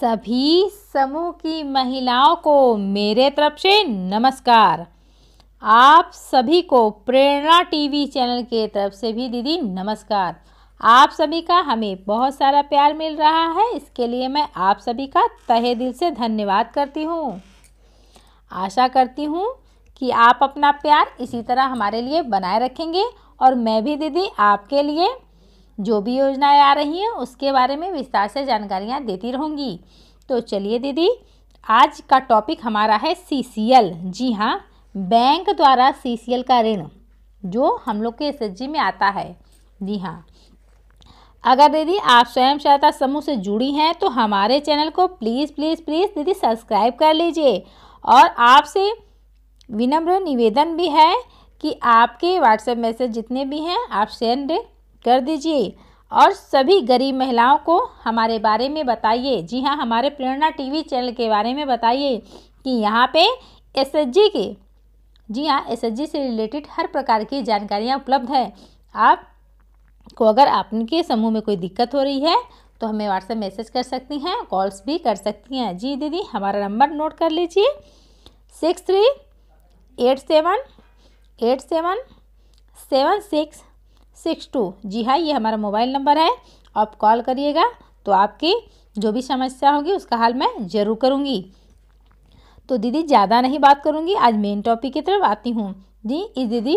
सभी समूह की महिलाओं को मेरे तरफ से नमस्कार आप सभी को प्रेरणा टीवी चैनल के तरफ से भी दीदी नमस्कार आप सभी का हमें बहुत सारा प्यार मिल रहा है इसके लिए मैं आप सभी का तहे दिल से धन्यवाद करती हूँ आशा करती हूँ कि आप अपना प्यार इसी तरह हमारे लिए बनाए रखेंगे और मैं भी दीदी आपके लिए जो भी योजनाएं आ रही हैं उसके बारे में विस्तार से जानकारियाँ देती रहूँगी तो चलिए दीदी आज का टॉपिक हमारा है सी जी हाँ बैंक द्वारा सी का ऋण जो हम लोग के एस में आता है जी हाँ अगर दीदी आप स्वयं सहायता समूह से जुड़ी हैं तो हमारे चैनल को प्लीज़ प्लीज़ प्लीज़ दीदी सब्सक्राइब कर लीजिए और आपसे विनम्र निवेदन भी है कि आपके व्हाट्सएप मैसेज जितने भी हैं आप सेंड कर दीजिए और सभी गरीब महिलाओं को हमारे बारे में बताइए जी हाँ हमारे प्रेरणा टीवी चैनल के बारे में बताइए कि यहाँ पे एसएचजी के जी हाँ एसएचजी से रिलेटेड हर प्रकार की जानकारियाँ उपलब्ध हैं आप को अगर आपके समूह में कोई दिक्कत हो रही है तो हमें व्हाट्सएप मैसेज कर सकती हैं कॉल्स भी कर सकती हैं जी दीदी हमारा नंबर नोट कर लीजिए six three eight seven eight seven seven six six two जी हाँ ये हमारा मोबाइल नंबर है आप कॉल करिएगा तो आपकी जो भी समस्या होगी उसका हाल मैं ज़रूर करूँगी तो दीदी ज़्यादा नहीं बात करूँगी आज मेन टॉपिक की तरफ आती हूँ जी इस दीदी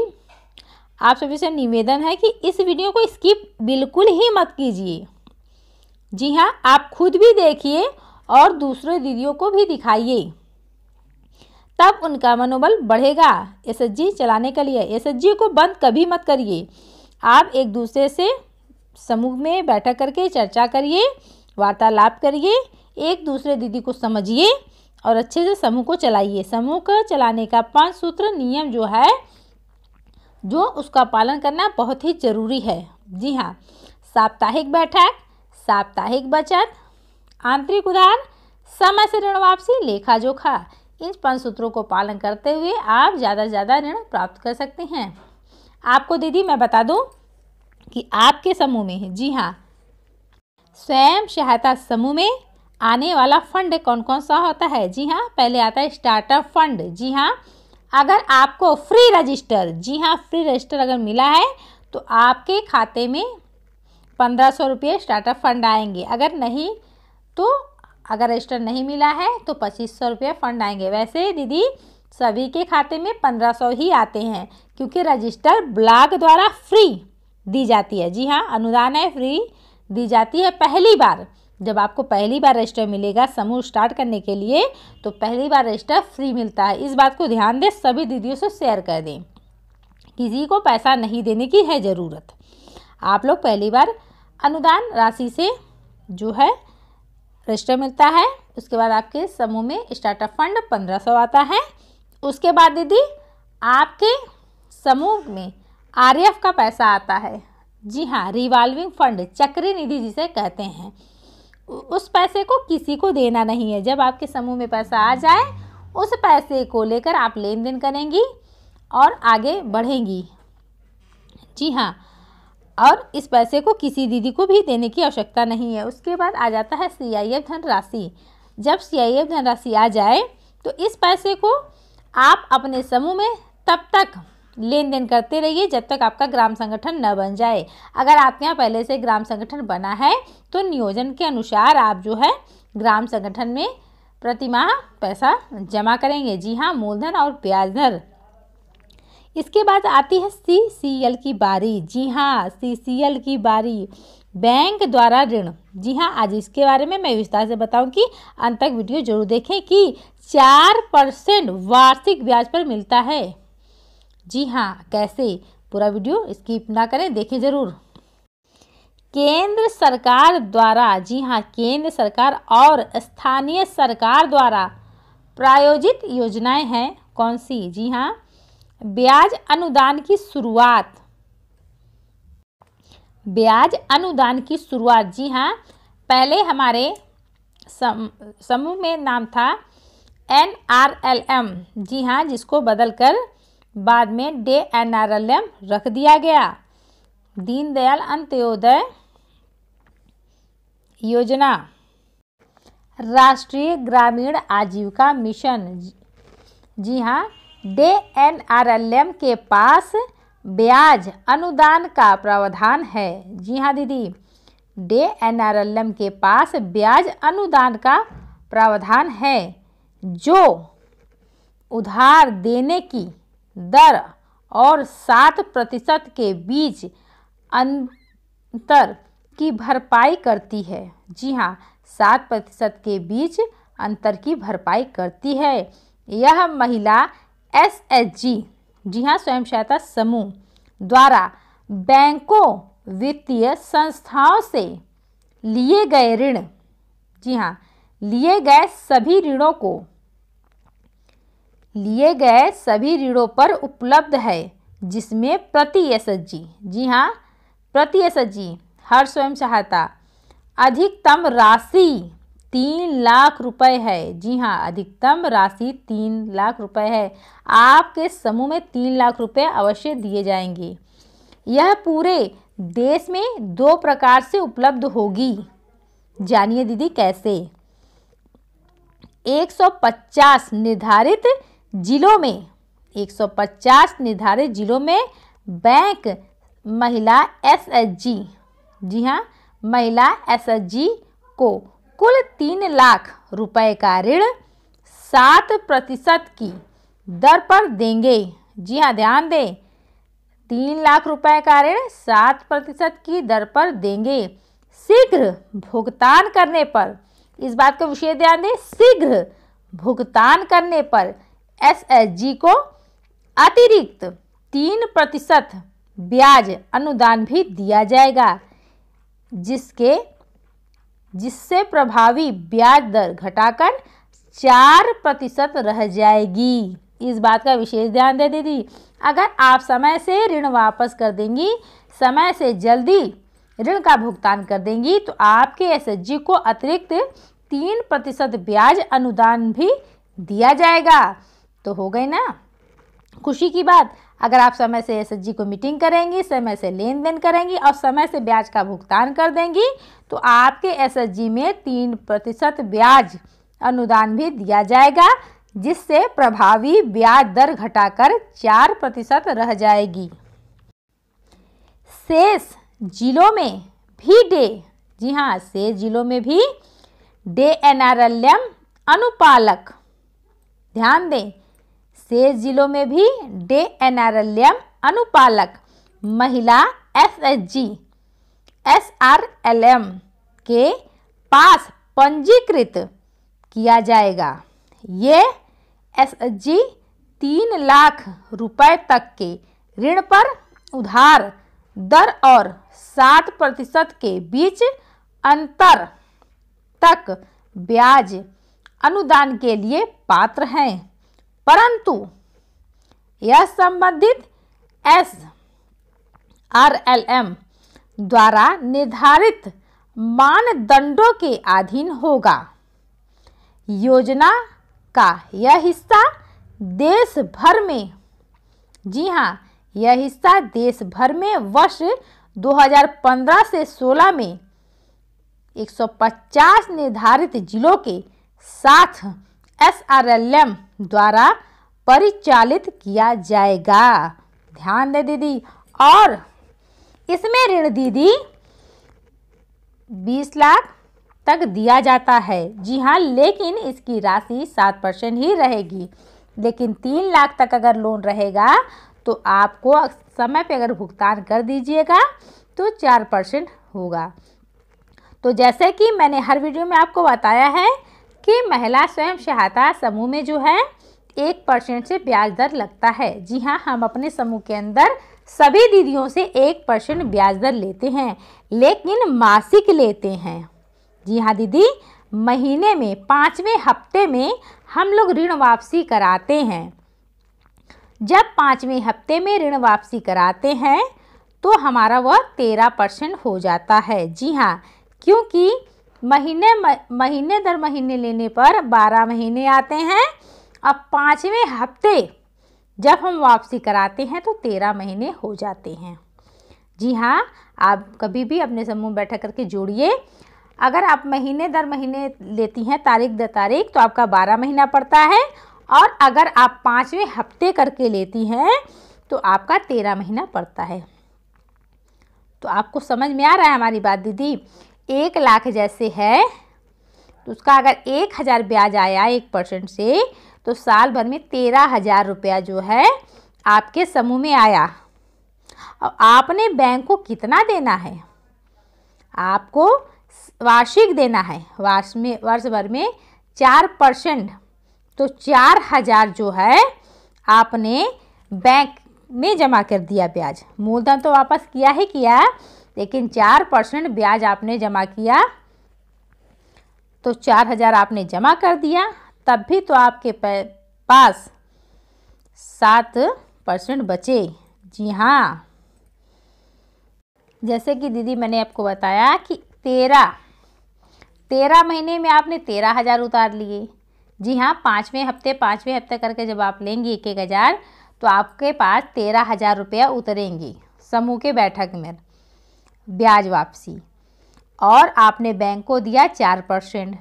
आप सभी से निवेदन है कि इस वीडियो को स्किप बिल्कुल ही मत कीजिए जी हाँ आप खुद भी देखिए और दूसरे दीदियों को भी दिखाइए तब उनका मनोबल बढ़ेगा एसएसजी चलाने के लिए एसएसजी को बंद कभी मत करिए आप एक दूसरे से समूह में बैठक करके चर्चा करिए वार्तालाप करिए एक दूसरे दीदी को समझिए और अच्छे से समूह को चलाइए समूह को चलाने का पांच सूत्र नियम जो है जो उसका पालन करना बहुत ही जरूरी है जी हाँ साप्ताहिक बैठक साप्ताहिक बचत आंतरिक उधार समय से ऋण वापसी लेखा जोखा इन पांच सूत्रों को पालन करते हुए आप ज़्यादा से ज़्यादा ऋण प्राप्त कर सकते हैं आपको दीदी मैं बता दूं कि आपके समूह में जी हाँ स्वयं सहायता समूह में आने वाला फंड कौन कौन सा होता है जी हाँ पहले आता है स्टार्टअप फंड जी हाँ अगर आपको फ्री रजिस्टर जी हाँ फ्री रजिस्टर अगर मिला है तो आपके खाते में पंद्रह सौ रुपये स्टार्टअप फंड आएंगे अगर नहीं तो अगर रजिस्टर नहीं मिला है तो पच्चीस सौ रुपये फंड आएंगे वैसे दीदी सभी के खाते में पंद्रह सौ ही आते हैं क्योंकि रजिस्टर ब्लॉक द्वारा फ्री दी जाती है जी हाँ अनुदान है फ्री दी जाती है पहली बार जब आपको पहली बार रजिस्टर मिलेगा समूह स्टार्ट करने के लिए तो पहली बार रजिस्टर फ्री मिलता है इस बात को ध्यान दें सभी दीदियों से शेयर कर दें किसी को पैसा नहीं देने की है ज़रूरत आप लोग पहली बार अनुदान राशि से जो है रजिस्टर मिलता है उसके बाद आपके समूह में स्टार्टअप फंड पंद्रह सौ आता है उसके बाद दीदी आपके समूह में आर का पैसा आता है जी हाँ रिवॉल्विंग फंड चक्री निधि जिसे कहते हैं उस पैसे को किसी को देना नहीं है जब आपके समूह में पैसा आ जाए उस पैसे को लेकर आप लेन देन करेंगी और आगे बढ़ेंगी जी हाँ और इस पैसे को किसी दीदी को भी देने की आवश्यकता नहीं है उसके बाद आ जाता है सी आई एफ धनराशि जब सी आई एफ धनराशि आ जाए तो इस पैसे को आप अपने समूह में तब तक लेन देन करते रहिए जब तक आपका ग्राम संगठन न बन जाए अगर आपके यहाँ पहले से ग्राम संगठन बना है तो नियोजन के अनुसार आप जो है ग्राम संगठन में प्रतिमाह पैसा जमा करेंगे जी हाँ मूलधन और ब्याज दर इसके बाद आती है सी सी एल की बारी जी हाँ सी सी एल की बारी बैंक द्वारा ऋण जी हाँ आज इसके बारे में मैं विस्तार से बताऊं कि अंत तक वीडियो जरूर देखें कि चार परसेंट वार्षिक ब्याज पर मिलता है जी हाँ कैसे पूरा वीडियो स्किप ना करें देखें ज़रूर केंद्र सरकार द्वारा जी हाँ केंद्र सरकार और स्थानीय सरकार द्वारा प्रायोजित योजनाएं हैं कौन सी जी हाँ ब्याज अनुदान की शुरुआत ब्याज अनुदान की शुरुआत जी हाँ पहले हमारे सम समूह में नाम था एन आर एल एम जी हाँ जिसको बदलकर बाद में DAY N R L M रख दिया गया दीनदयाल अंत्योदय योजना राष्ट्रीय ग्रामीण आजीविका मिशन जी हाँ DAY N R L M के पास ब्याज अनुदान का प्रावधान है जी हाँ दीदी DAY N R L M के पास ब्याज अनुदान का प्रावधान है जो उधार देने की दर और सात प्रतिशत के बीच अंतर की भरपाई करती है जी हाँ सात प्रतिशत के बीच अंतर की भरपाई करती है यह महिला एस एच जी जी हाँ स्वयं सहायता समूह द्वारा बैंकों वित्तीय संस्थाओं से लिए गए ऋण जी हाँ लिए गए सभी ऋणों को लिए गए सभी ऋणों पर उपलब्ध है जिसमें प्रति एस जी जी हाँ प्रति एस जी हर स्वयं सहायता अधिकतम राशि तीन लाख रुपए है जी हाँ अधिकतम राशि तीन लाख रुपए है आपके समूह में तीन लाख रुपए अवश्य दिए जाएंगे यह पूरे देश में दो प्रकार से उपलब्ध होगी जानिए दीदी कैसे 150 निर्धारित जिलों में 150 निर्धारित जिलों में बैंक महिला एसएचजी जी हाँ महिला एसएचजी को कुल तीन लाख रुपए का ऋण सात प्रतिशत की दर पर देंगे जी हाँ ध्यान दें तीन लाख रुपए का ऋण सात प्रतिशत की दर पर देंगे शीघ्र भुगतान करने पर इस बात का विषय ध्यान दें शीघ्र भुगतान करने पर एसएसजी को अतिरिक्त तीन प्रतिशत ब्याज अनुदान भी दिया जाएगा जिसके जिससे प्रभावी ब्याज दर घटाकर चार प्रतिशत रह जाएगी इस बात का विशेष ध्यान दे दीदी अगर आप समय से ऋण वापस कर देंगी समय से जल्दी ऋण का भुगतान कर देंगी तो आपके जी को अतिरिक्त तीन प्रतिशत ब्याज अनुदान भी दिया जाएगा तो हो गई ना खुशी की बात अगर आप समय से एस को मीटिंग करेंगी समय से लेन देन करेंगी और समय से ब्याज का भुगतान कर देंगी तो आपके एस में तीन प्रतिशत ब्याज अनुदान भी दिया जाएगा जिससे प्रभावी ब्याज दर घटाकर चार प्रतिशत रह जाएगी शेष जिलों में भी डे जी हाँ शेष जिलों में भी डे एनारल्यम अनुपालक ध्यान दें शेष जिलों में भी डे एनारल्यम अनुपालक महिला S S R L M के पास पंजीकृत किया जाएगा ये एस एच जी तीन लाख रुपए तक के ऋण पर उधार दर और सात प्रतिशत के बीच अंतर तक ब्याज अनुदान के लिए पात्र हैं परंतु यह संबंधित एस आर एल एम द्वारा निर्धारित मानदंडों के अधीन होगा योजना का यह हिस्सा देश भर में जी हाँ यह हिस्सा देश भर में वर्ष 2015 से 16 में 150 निर्धारित जिलों के साथ एम द्वारा परिचालित किया जाएगा ध्यान दे दीदी और इसमें ऋण दीदी बीस लाख तक दिया जाता है जी हाँ लेकिन इसकी राशि सात परसेंट ही रहेगी लेकिन तीन लाख तक अगर लोन रहेगा तो आपको समय पे अगर भुगतान कर दीजिएगा तो चार परसेंट होगा तो जैसे कि मैंने हर वीडियो में आपको बताया है कि महिला स्वयं सहायता समूह में जो है एक परसेंट से ब्याज दर लगता है जी हाँ हम अपने समूह के अंदर सभी दीदियों से एक परसेंट ब्याज दर लेते हैं लेकिन मासिक लेते हैं जी हाँ दीदी महीने में पाँचवें हफ्ते में हम लोग ऋण वापसी कराते हैं जब पाँचवें हफ्ते में ऋण वापसी कराते हैं तो हमारा वह तेरह परसेंट हो जाता है जी हाँ क्योंकि महीने महीने दर महीने लेने पर बारह महीने आते हैं अब पाँचवें हफ्ते जब हम वापसी कराते हैं तो तेरह महीने हो जाते हैं जी हाँ आप कभी भी अपने समूह बैठक करके जोड़िए अगर आप महीने दर महीने लेती हैं तारीख दर तारीख तो आपका बारह महीना पड़ता है और अगर आप पाँचवें हफ्ते करके लेती हैं तो आपका तेरह महीना पड़ता है तो आपको समझ में आ रहा है हमारी बात दीदी एक लाख जैसे है तो उसका अगर एक हज़ार ब्याज आया एक परसेंट से तो साल भर में तेरह हज़ार रुपया जो है आपके समूह में आया और आपने बैंक को कितना देना है आपको वार्षिक देना है वर्ष में वर्ष भर में चार परसेंट तो चार हज़ार जो है आपने बैंक में जमा कर दिया ब्याज मूलधन तो वापस किया ही किया लेकिन चार परसेंट ब्याज आपने जमा किया तो चार हज़ार आपने जमा कर दिया तब भी तो आपके पास सात परसेंट बचे जी हाँ जैसे कि दीदी मैंने आपको बताया कि तेरह तेरह महीने में आपने तेरह हज़ार उतार लिए जी हाँ पाँचवें हफ्ते पाँचवें हफ्ते करके जब आप लेंगे एक एक हज़ार तो आपके पास तेरह हज़ार रुपया उतरेंगी समूह के बैठक में ब्याज वापसी और आपने बैंक को दिया चार परसेंट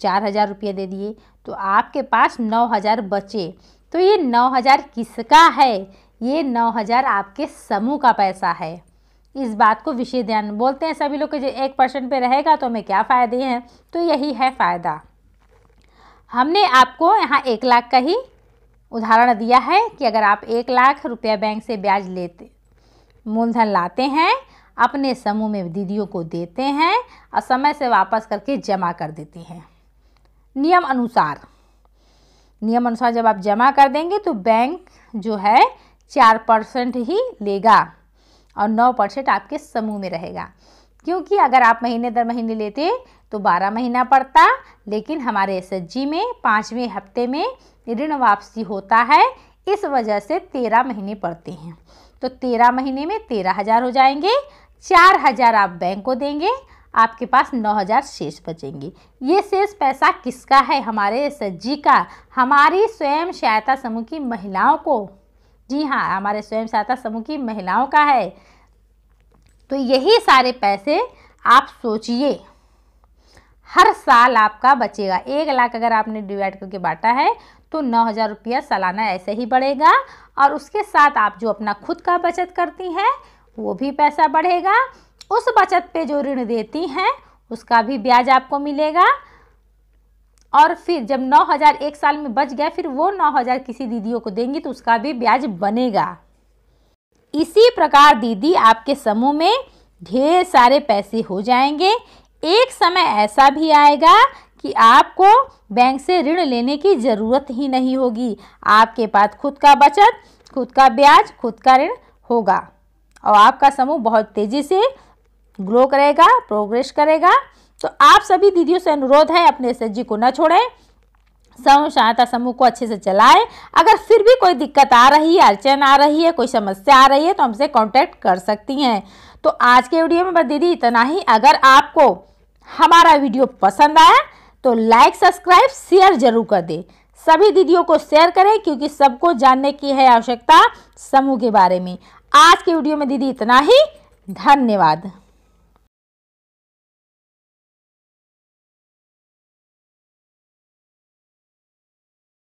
चार हज़ार रुपये दे दिए तो आपके पास नौ हज़ार बचे तो ये नौ हज़ार किसका है ये नौ हज़ार आपके समूह का पैसा है इस बात को विशेष ध्यान बोलते हैं सभी लोग के जो एक परसेंट पर रहेगा तो हमें क्या फ़ायदे हैं तो यही है फ़ायदा हमने आपको यहाँ एक लाख का ही उदाहरण दिया है कि अगर आप एक लाख रुपया बैंक से ब्याज लेते मूलधन लाते हैं अपने समूह में दीदियों को देते हैं और समय से वापस करके जमा कर देते हैं नियम अनुसार नियम अनुसार जब आप जमा कर देंगे तो बैंक जो है चार परसेंट ही लेगा और नौ परसेंट आपके समूह में रहेगा क्योंकि अगर आप महीने दर महीने लेते तो बारह महीना पड़ता लेकिन हमारे एस में पाँचवें हफ्ते में ऋण वापसी होता है इस वजह से तेरह महीने पड़ते हैं तो तेरह महीने में तेरह हज़ार हो जाएंगे चार हजार आप बैंक को देंगे आपके पास नौ हजार शेष बचेंगे ये शेष पैसा किसका है हमारे एस का हमारी स्वयं सहायता समूह की महिलाओं को जी हाँ हमारे स्वयं सहायता समूह की महिलाओं का है तो यही सारे पैसे आप सोचिए हर साल आपका बचेगा एक लाख अगर आपने डिवाइड करके बांटा है तो नौ हज़ार रुपया सालाना ऐसे ही बढ़ेगा और उसके साथ आप जो अपना खुद का बचत करती हैं वो भी पैसा बढ़ेगा उस बचत पे जो ऋण देती हैं उसका भी ब्याज आपको मिलेगा और फिर जब नौ हज़ार एक साल में बच गया फिर वो नौ हज़ार किसी दीदियों को देंगी तो उसका भी ब्याज बनेगा इसी प्रकार दीदी आपके समूह में ढेर सारे पैसे हो जाएंगे एक समय ऐसा भी आएगा कि आपको बैंक से ऋण लेने की ज़रूरत ही नहीं होगी आपके पास खुद का बचत खुद का ब्याज खुद का ऋण होगा और आपका समूह बहुत तेज़ी से ग्रो करेगा प्रोग्रेस करेगा तो आप सभी दीदियों से अनुरोध है अपने एस को ना छोड़ें समूह सहायता समूह को अच्छे से चलाएं अगर फिर भी कोई दिक्कत आ रही है अड़चन आ रही है कोई समस्या आ रही है तो हमसे कांटेक्ट कर सकती हैं तो आज के वीडियो में बस दीदी इतना ही अगर आपको हमारा वीडियो पसंद आया तो लाइक सब्सक्राइब शेयर जरूर कर दें सभी दीदियों को शेयर करें क्योंकि सबको जानने की है आवश्यकता समूह के बारे में आज के वीडियो में दीदी इतना ही धन्यवाद